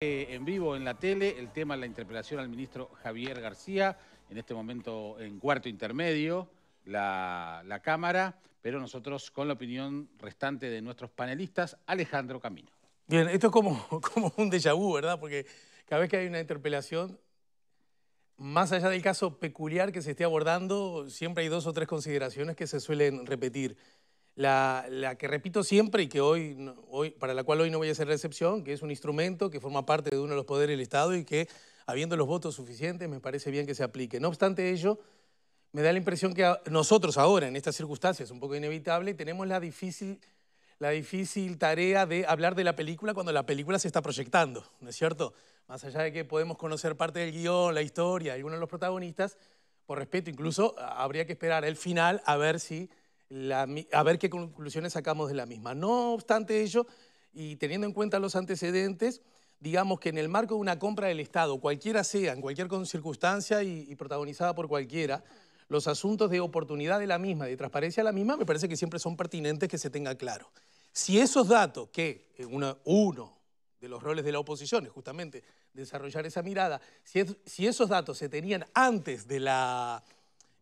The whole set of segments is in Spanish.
Eh, en vivo en la tele el tema de la interpelación al ministro Javier García, en este momento en cuarto intermedio, la, Cámara, pero nosotros con la opinión restante de nuestros panelistas, Alejandro Camino. Bien, esto es como, como un déjà vu, ¿verdad? Porque cada vez que hay una interpelación, más allá del caso peculiar que se esté abordando, siempre hay dos o tres consideraciones que se suelen repetir la, que repito siempre y que hoy, hoy, para la cual hoy no voy a hacer recepción, que es un instrumento que forma parte de uno de los poderes del Estado y que, habiendo los votos suficientes, me parece bien que se aplique. No obstante ello, me da la impresión que nosotros ahora, en estas circunstancias un poco inevitable, tenemos la difícil, la difícil tarea de hablar de la película cuando la película se está proyectando, ¿no es cierto? Más allá de que podemos conocer parte del guión, la historia, algunos de los protagonistas, por respeto incluso, habría que esperar el final a ver si a ver qué conclusiones sacamos de la misma. No obstante ello, y teniendo en cuenta los antecedentes, digamos que en el marco de una compra del Estado, cualquiera sea, en cualquier circunstancia y, protagonizada por cualquiera, los asuntos de oportunidad de la misma, de transparencia de la misma, me parece que siempre son pertinentes que se tenga claro. Si esos datos, que eh, uno de los roles de la oposición es justamente desarrollar esa mirada, si esos datos se tenían antes de la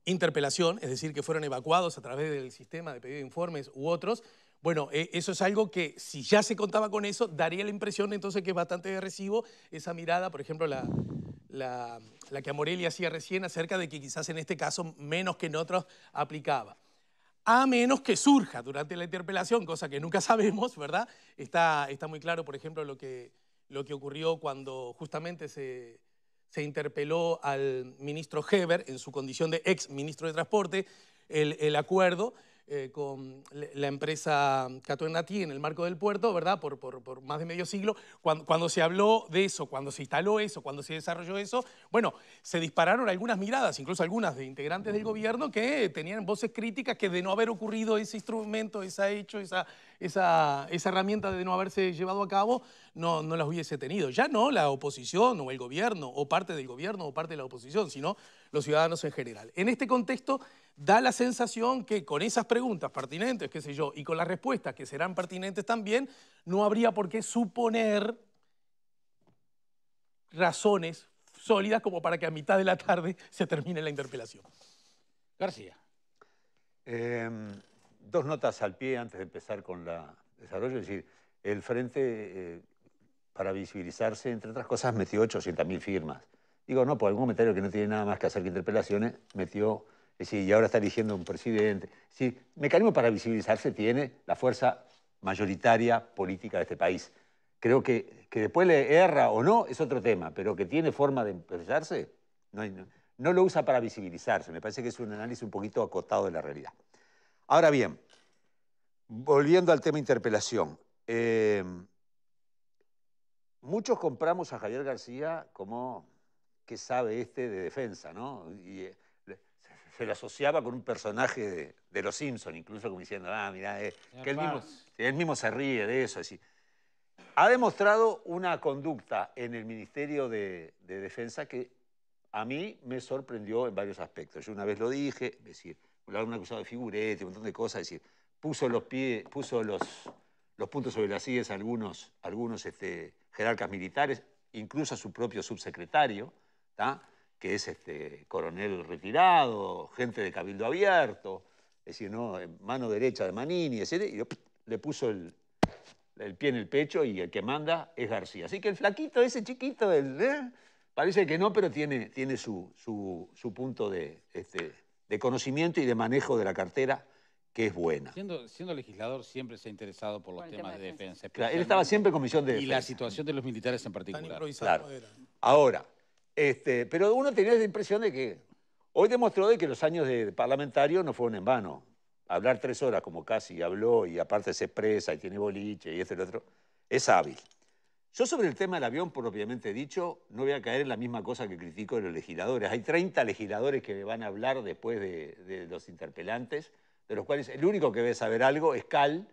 interpelación, es decir, que fueron evacuados a través del sistema de pedido de informes u otros, bueno, eh, eso es algo que si ya se contaba con eso, daría la impresión entonces que es bastante de recibo esa mirada, por ejemplo, la, la, que Amorelli hacía recién acerca de que quizás en este caso menos que en otros aplicaba. A menos que surja durante la interpelación, cosa que nunca sabemos, ¿verdad? Está, está muy claro, por ejemplo, lo que, lo que ocurrió cuando justamente se, se interpeló al ministro Heber en su condición de ex ministro de Transporte el, el acuerdo eh, con la empresa Catuernati en el marco del puerto, ¿verdad? Por, por, más de medio siglo. Cuando, cuando, se habló de eso, cuando se instaló eso, cuando se desarrolló eso, bueno, se dispararon algunas miradas, incluso algunas de integrantes del gobierno que tenían voces críticas que de no haber ocurrido ese instrumento, ese hecho, esa, esa, herramienta de no haberse llevado a cabo, no, no las hubiese tenido. Ya no la oposición o el gobierno, o parte del gobierno o parte de la oposición, sino los ciudadanos en general. En este contexto, da la sensación que con esas preguntas pertinentes, qué sé yo, y con las respuestas que serán pertinentes también, no habría por qué suponer razones sólidas como para que a mitad de la tarde se termine la interpelación. García. Em, dos notas al pie antes de empezar con la desarrollo. Es decir, el Frente, eh, para visibilizarse, entre otras cosas, metió 800.000 firmas. Digo, no, por algún comentario que no tiene nada más que hacer que interpelaciones, metió es decir, y ahora está eligiendo un presidente. Sí, mecanismo para visibilizarse tiene la fuerza mayoritaria política de este país. Creo que, después le erra o no es otro tema, pero que tiene forma de empezarse. no, lo usa para visibilizarse. Me parece que es un análisis un poquito acotado de la realidad. Ahora bien, volviendo al tema interpelación. Eh, muchos compramos a Javier García como, que sabe este de defensa? ¿no? Y, eh, se lo asociaba con un personaje de, Los Simpsons, incluso como diciendo, ah, mirá, eh, que él mismo, él mismo, se ríe de eso. Así. Ha demostrado una conducta en el Ministerio de, Defensa que a mí me sorprendió en varios aspectos. Yo una vez lo dije, es decir, lo acusado de figurete, un montón de cosas, es decir, puso los pies, puso los, los puntos sobre las sillas a algunos, algunos este, jerarcas militares, incluso a su propio subsecretario, ¿está? que es este, coronel retirado, gente de cabildo abierto, es decir, ¿no? Eh, mano derecha de Manini, etc. Y le puso el, pie en el pecho y el que manda es García. Así que el flaquito, ese chiquito, ¿eh? parece que no, pero tiene, tiene su, su, punto este, de, conocimiento y de manejo de la cartera que es buena. Siendo, legislador siempre se ha interesado por los temas de defensa. claro, él estaba siempre en comisión de defensa. Y la situación de los militares en particular. claro. Ahora, este, pero uno tenía la impresión de que hoy demostró de que los años de parlamentario no fueron en vano. Hablar tres horas como casi habló y aparte se expresa y tiene boliche y esto y lo otro, es hábil. Yo sobre el tema del avión, propiamente dicho, no voy a caer en la misma cosa que critico de los legisladores. Hay 30 legisladores que van a hablar después de, de los interpelantes, de los cuales el único que debe saber algo es Cal,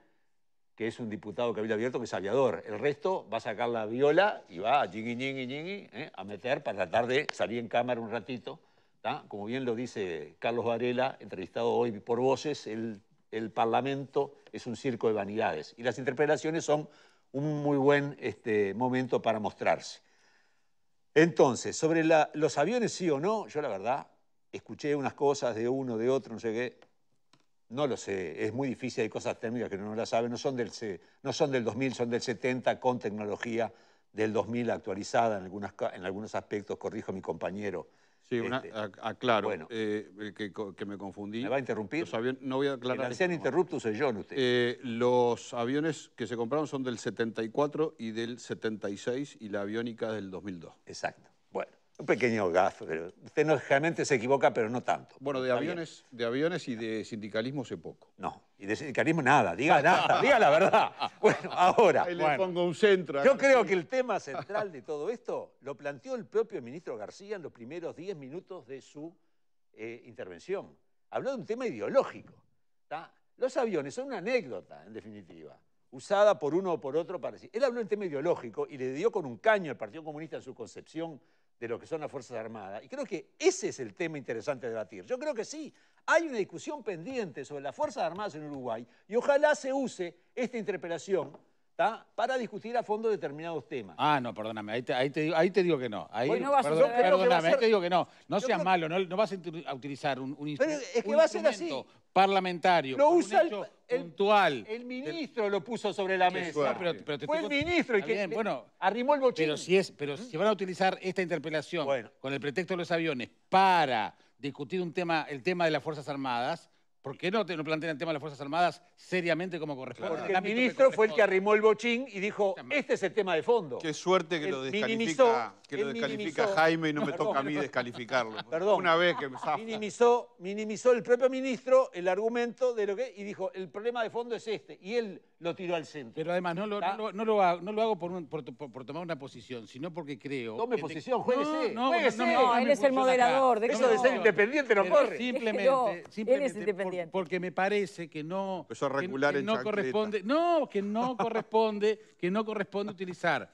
que es un diputado que había Abierto, que es aviador. El resto va a sacar la viola y va a eh, a meter para tratar de salir en cámara un ratito. Como bien lo dice Carlos Varela, entrevistado hoy por voces, el, el, Parlamento es un circo de vanidades. Y las interpelaciones son un muy buen este, momento para mostrarse. Entonces, sobre los aviones sí o no, yo la verdad escuché unas cosas de uno, de otro, no sé qué no lo sé, es muy difícil, hay cosas técnicas que no la sabe, no son del, no son del 2000, son del 70 con tecnología del 2000 actualizada en, algunas, en algunos aspectos, corrijo a mi compañero. Sí, este. aclaro, eh, que, me confundí. ¿Me va a interrumpir? no voy a aclarar. El anciano interrupto yo, no usted. Eh, los aviones que se compraron son del 74 y del 76 y la aviónica del 2002. Exacto. Un pequeño gasto, Pero usted se equivoca, pero no tanto. Bueno, de aviones, de aviones y de sindicalismo sé poco. No, y de sindicalismo nada, diga nada, diga la verdad. Bueno, ahora. le pongo un centro. Yo creo que el tema central de todo esto lo planteó el propio ministro García en los primeros diez minutos de su eh, intervención. Habló de un tema ideológico. Los aviones son una anécdota, en definitiva usada por uno o por otro para decir. Él habló un tema ideológico y le dio con un caño al Partido Comunista en su concepción de lo que son las Fuerzas Armadas. Y creo que ese es el tema interesante de debatir. Yo creo que sí, hay una discusión pendiente sobre las Fuerzas Armadas en Uruguay y ojalá se use esta interpelación para discutir a fondo determinados temas. Ah, no, perdóname, ahí te, ahí te, digo, ahí te digo que no. Ahí, perdóname, ahí te digo que no. No seas malo, no, vas a utilizar un, instrumento parlamentario. Lo usa el, puntual. El ministro lo puso sobre la mesa. Pero, te Fue el ministro el que bueno, arrimó el bochín. Pero si, es, pero si van a utilizar esta interpelación con el pretexto de los aviones para discutir un tema, el tema de las Fuerzas Armadas, ¿Por qué no, te, plantean el tema de las Fuerzas Armadas seriamente como corresponde? Porque el ministro fue el que arrimó el bochín y dijo, este es el tema de fondo. Qué suerte que lo descalifica, que lo descalifica Jaime y no me toca a mí descalificarlo. Perdón. Una vez que Minimizó, minimizó el propio ministro el argumento de lo que... Y dijo, el problema de fondo es este. Y él lo tiro al centro. Pero además, no lo, no no lo hago, por, por, tomar una posición, sino porque creo... Tome posición, jueguese. No, él es el moderador. De Eso de ser independiente no corre. Simplemente, simplemente independiente. porque me parece que no... Eso que, no corresponde, No, que no corresponde, que no corresponde utilizar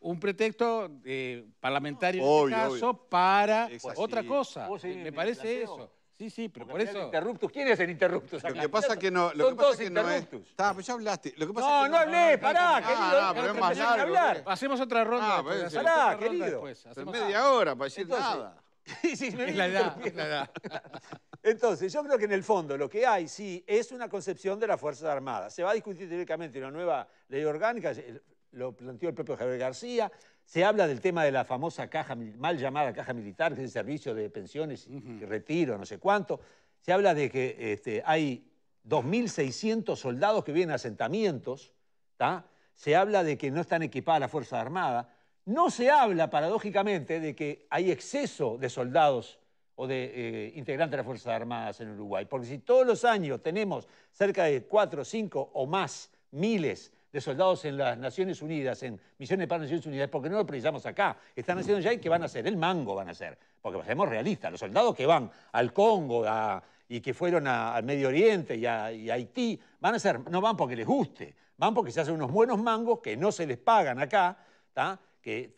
un pretexto eh, parlamentario en este caso para otra cosa. Me parece eso. Sí, sí, pero por eso... Interruptos, interruptus. ¿Quién es el interruptus? Lo que pasa que no, lo que pasa que no es... Está, pues ya hablaste. que no, no, no hablé, pará, no, querido. más largo. Hablar. Hacemos otra ronda ah, después. Pará, querido. Hace media hora para decir nada. sí, sí, es la edad, Entonces, yo creo que en el fondo lo que hay, sí, es una concepción de las Fuerzas Armadas. Se va a discutir teóricamente una nueva ley orgánica, eh, lo planteó el propio Javier García, se habla del tema de la famosa caja, mal llamada caja militar, que es el servicio de pensiones y retiro, no sé cuánto. Se habla de que este, hay 2.600 soldados que vienen a asentamientos, se habla de que no están equipadas las Fuerzas Armadas, no se habla, paradójicamente, de que hay exceso de soldados o de eh, integrantes de las Fuerzas Armadas en Uruguay, porque si todos los años tenemos cerca de 4, 5 o más miles de soldados en las Naciones Unidas, en misiones para Naciones Unidas, porque no lo precisamos acá. Están haciendo ya y que van a hacer? El mango van a hacer. Porque seamos pues, realistas, los soldados que van al Congo y que fueron al Medio Oriente y a, Haití, van a hacer, no van porque les guste, van porque se hacen unos buenos mangos que no se les pagan acá, que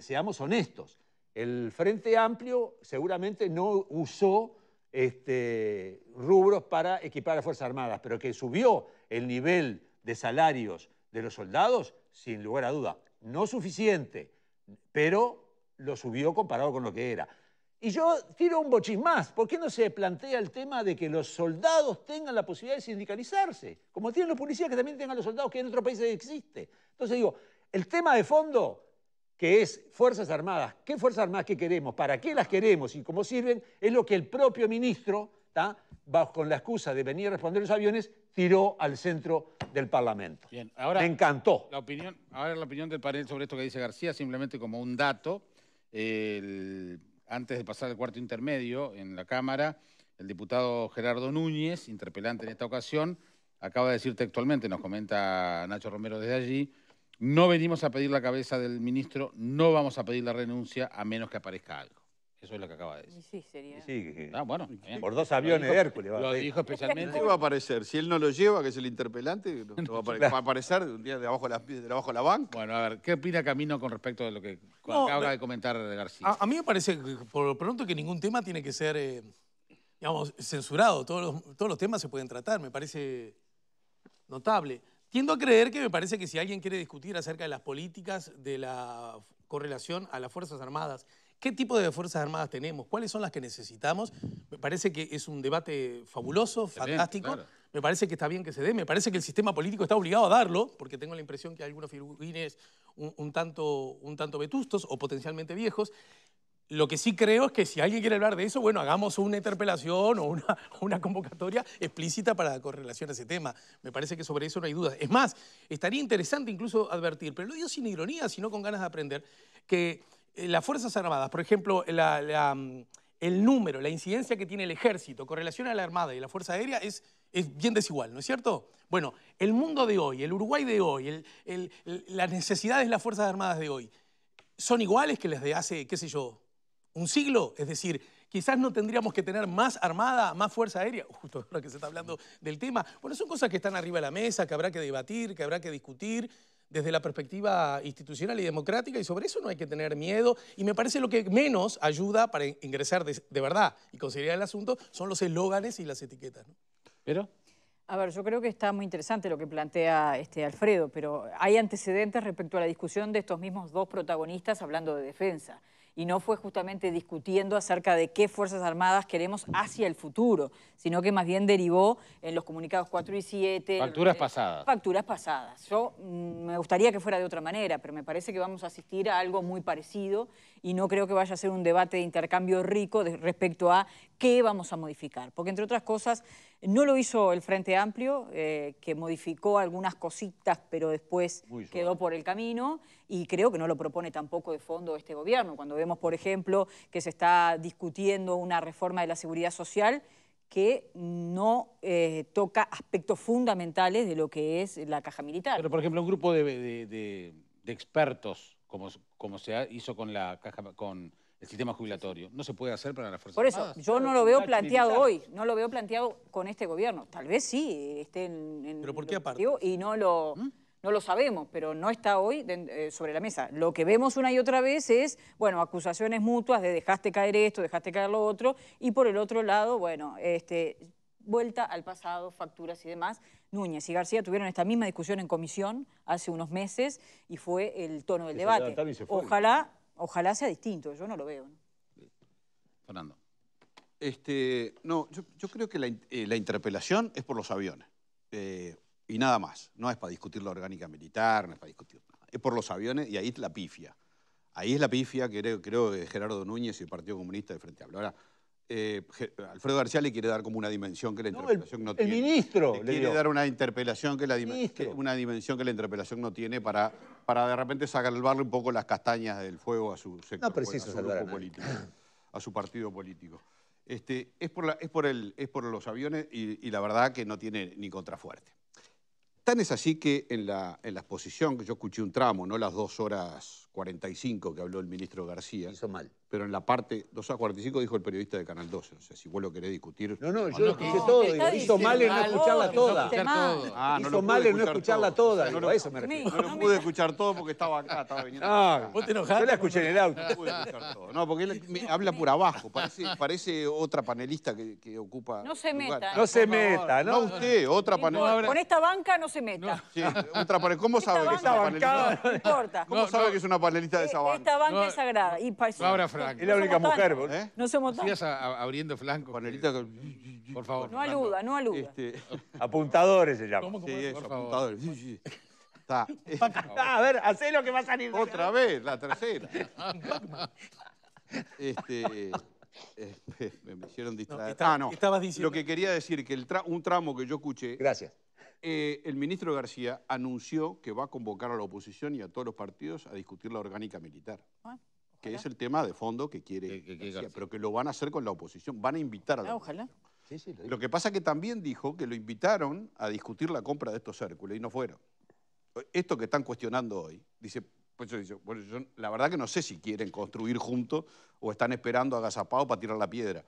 seamos honestos. El Frente Amplio seguramente no usó este, rubros para equipar a las Fuerzas Armadas, pero que subió el nivel de salarios de los soldados, sin lugar a duda, no suficiente, pero lo subió comparado con lo que era. Y yo tiro un bochín más. ¿Por qué no se plantea el tema de que los soldados tengan la posibilidad de sindicalizarse? Como tienen los policías que también tengan los soldados, que en otros países existe. Entonces digo, el tema de fondo, que es Fuerzas Armadas, ¿qué Fuerzas Armadas qué queremos? ¿Para qué las queremos? ¿Y cómo sirven? Es lo que el propio ministro con la excusa de venir a responder los aviones, tiró al centro del Parlamento. ahora. Me encantó. La opinión, ahora la opinión del panel sobre esto que dice García, simplemente como un dato. antes de pasar al cuarto intermedio en la Cámara, el diputado Gerardo Núñez, interpelante en esta ocasión, acaba de decir textualmente, nos comenta Nacho Romero desde allí, no venimos a pedir la cabeza del ministro, no vamos a pedir la renuncia a menos que aparezca algo. Eso es lo que acaba de decir. sí, sería. Ah, bueno. Por dos aviones Hércules. Lo dijo especialmente. ¿Qué va a aparecer? Si él no lo lleva, que es el interpelante, va, a aparecer un día de, abajo a la banca. Bueno, a ver, ¿qué opina Camino con respecto a lo que acaba de comentar García? A, mí me parece, por lo pronto, que ningún tema tiene que ser, eh, digamos, censurado. Todos los, todos los temas se pueden tratar, me parece notable. Tiendo a creer que me parece que si alguien quiere discutir acerca de las políticas de la correlación a las Fuerzas Armadas ¿Qué tipo de Fuerzas Armadas tenemos? ¿Cuáles son las que necesitamos? Me parece que es un debate fabuloso, fantástico. Me parece que está bien que se dé. Me parece que el sistema político está obligado a darlo, porque tengo la impresión que hay algunos figurines un, tanto, un tanto vetustos o potencialmente viejos. Lo que sí creo es que si alguien quiere hablar de eso, bueno, hagamos una interpelación o una, una, convocatoria explícita para con a ese tema. Me parece que sobre eso no hay duda. Es más, estaría interesante incluso advertir, pero lo digo sin ironía, sino con ganas de aprender, que eh, las Fuerzas Armadas, por ejemplo, mm, el número, la incidencia que tiene el ejército con relación a la Armada y la Fuerza Aérea es, es bien desigual, ¿no es cierto? Bueno, el mundo de hoy, el Uruguay de hoy, las necesidades de las Fuerzas Armadas de hoy, ¿son iguales que las de hace, qué sé yo, un siglo? Es decir, quizás no tendríamos que tener más armada, más fuerza aérea, justo ahora que se está hablando del tema. Bueno, son cosas que están arriba de la mesa, que habrá que debatir, que habrá que discutir desde la perspectiva institucional y democrática y sobre eso no hay que tener miedo y me parece lo que menos ayuda para ingresar de, verdad y considerar el asunto son los eslóganes y las etiquetas. ¿Pero? A ver, yo creo que está muy interesante lo que plantea este Alfredo, pero hay antecedentes respecto a la discusión de estos mismos dos protagonistas hablando de defensa y no fue justamente discutiendo acerca de qué Fuerzas Armadas queremos hacia el futuro, sino que más bien derivó en los comunicados 4 y 7. Facturas pasadas. Facturas pasadas. Yo mm, me gustaría que fuera de otra manera, pero me parece que vamos a asistir a algo muy parecido y no creo que vaya a ser un debate de intercambio rico respecto a qué vamos a modificar. Porque entre otras cosas no lo hizo el Frente Amplio, eh, que modificó algunas cositas, pero después quedó por el camino y creo que no lo propone tampoco de fondo este gobierno. Cuando vemos, por ejemplo, que se está discutiendo una reforma de la seguridad social que no eh, toca aspectos fundamentales de lo que es la caja militar. Pero, por ejemplo, un grupo de, expertos, como, como se hizo con la caja... Con el sistema jubilatorio. No se puede hacer para la Fuerzas Por eso, yo no lo veo planteado hoy, no lo veo planteado con este gobierno. Tal vez sí esté en... ¿Pero por qué aparte? Y no lo... ¿Mm? No lo sabemos, pero no está hoy eh, sobre la mesa. Lo que vemos una y otra vez es, bueno, acusaciones mutuas de dejaste caer esto, dejaste caer lo otro, y por el otro lado, bueno, este, vuelta al pasado, facturas y demás. Núñez y García tuvieron esta misma discusión en comisión hace unos meses y fue el tono del debate. Ojalá Ojalá sea distinto, yo no lo veo. Fernando. Este, no, yo, creo que eh, la, interpelación es por los aviones. Eh, y nada más. No es para discutir la orgánica militar, no es para discutir nada. Es por los aviones y ahí es la pifia. Ahí es la pifia creo, creo Gerardo Núñez y el Partido Comunista de Frente a Ahora, eh, Alfredo García le quiere dar como una dimensión que la interpelación no tiene. El ministro le, quiere dar una interpelación que la, una dimensión que la interpelación no tiene para para de repente salvarle un poco las castañas del fuego a su sector, a su político, a su partido político. Este, es, por la, es, por el, es por los aviones y, y la verdad que no tiene ni contrafuerte. Tan es así que en la, en la exposición, que yo escuché un tramo, no las 2 horas 45 que habló el ministro García. Hizo mal. Pero en la parte 2 horas 45 dijo el periodista de Canal 12. o sea si vos lo querés discutir. No, no, yo lo escuché todo. hizo mal en no escucharla toda. hizo mal en no ah, escucharla toda. no, lo pude escuchar todo porque estaba acá, estaba viniendo. Ah, ah vos te enojaste. Yo la escuché en el auto. No pude escuchar todo. No, porque él habla por abajo. Parece, parece otra panelista que, que ocupa. No se meta. No se meta, ¿no? No usted, otra panelista. Con esta banca no se meta. No, sí, ¿Cómo sabe que es una panelista? No importa. ¿Cómo sabe que es una panelista de esa e-, banca? Esta banca es sagrada. Y Laura Franco. Es la única mujer. ¿eh? No somos tan. abriendo flanco. Panelista Por favor. No aluda, no aluda. Este... Apuntadores se llama. sí, eso, apuntadores. Sí, sí. Está. Eh. a ver, hacé lo que va a salir. Otra vez, la tercera. Ah, este... Eh, me, hicieron distraer. ah, no. Estabas diciendo... Lo que quería decir, que el un tramo que yo escuché... Gracias eh, el ministro García anunció que va a convocar a la oposición y a todos los partidos a discutir la orgánica militar. Ah, que es el tema de fondo que quiere García, pero que lo van a hacer con la oposición. Van a invitar a ah, ojalá. lo, que pasa que también dijo que lo invitaron a discutir la compra de estos Hércules y no fueron. Esto que están cuestionando hoy, dice, pues yo, la verdad que no sé si quieren construir juntos o están esperando agazapados para tirar la piedra.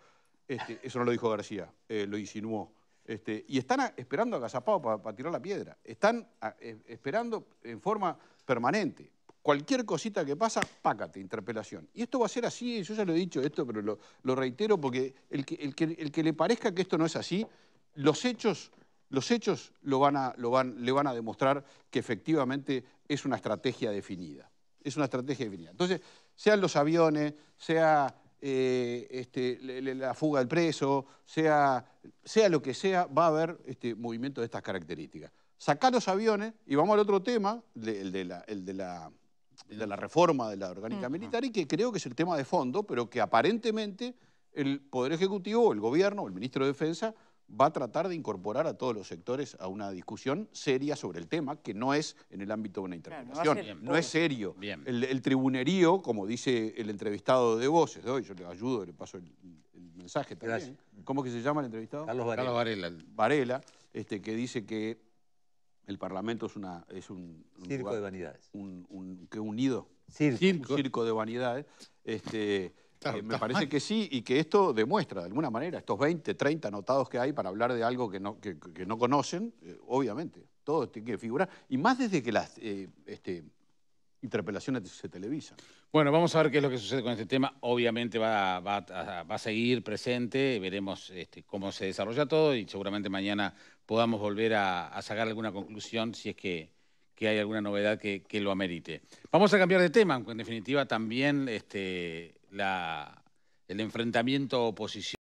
Este, eso no lo dijo García, eh, lo insinuó. Este, y están esperando a, esperando para tirar la piedra. Están eh, esperando en forma permanente. Cualquier cosita que pasa, pácate, interpelación. Y esto va a ser así, yo ya lo he dicho esto, pero lo, reitero porque el que, le parezca que esto no es así, los hechos, los hechos lo le van a demostrar que efectivamente es una estrategia definida. Es una estrategia definida. Entonces, sean los aviones, sea eh, este, la fuga del preso, sea, lo que sea, va a haber este, movimiento de estas características. Sacar los aviones, y vamos al otro tema, el de la, reforma de la orgánica militar, y que creo que es el tema de fondo, pero que aparentemente el Poder Ejecutivo, el Gobierno, el Ministro de Defensa va a tratar de incorporar a todos los sectores a una discusión seria sobre el tema, que no es en el ámbito de una interpretación, no, es serio. El, tribunerío, como dice el entrevistado de Voces, de hoy, yo le ayudo, le paso el, mensaje también. ¿Cómo que se llama el entrevistado? Carlos Varela. Varela. este, que dice que el Parlamento es, una, es un, Circo de vanidades. Un, un, un Circo. Un circo de vanidades. Este, eh, me parece que sí y que esto demuestra de alguna manera, estos 20, 30 anotados que hay para hablar de algo que no, no conocen, eh, obviamente, todo tiene que figurar, y más desde que las eh, este, interpelaciones se televisan. Bueno, vamos a ver qué es lo que sucede con este tema, obviamente va, a, seguir presente, veremos este, cómo se desarrolla todo y seguramente mañana podamos volver a, sacar alguna conclusión si es que que hay alguna novedad que, lo amerite. Vamos a cambiar de tema, en definitiva también este, la, el enfrentamiento oposición.